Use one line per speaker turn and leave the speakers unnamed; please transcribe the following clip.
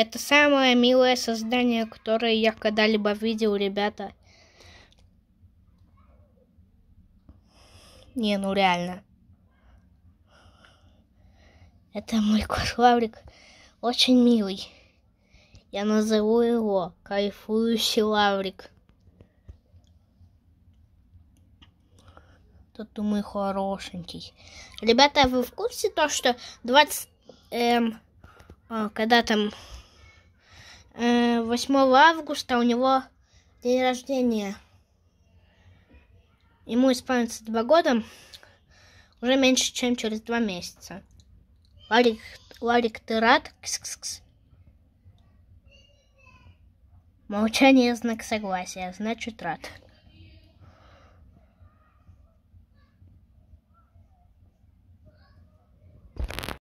Это самое милое создание, которое я когда-либо видел, ребята. Не, ну реально. Это мой кошаврик. Очень милый. Я назову его кайфующий лаврик. Тут ты мой хорошенький. Ребята, вы в курсе то, что 20... Эм, а, когда там 8 э, августа у него день рождения. Ему исполнится два года, уже меньше, чем через два месяца. Ларик, Ларик, ты рад? Кс-кс-кс. Молчание – знак согласия, значит рад.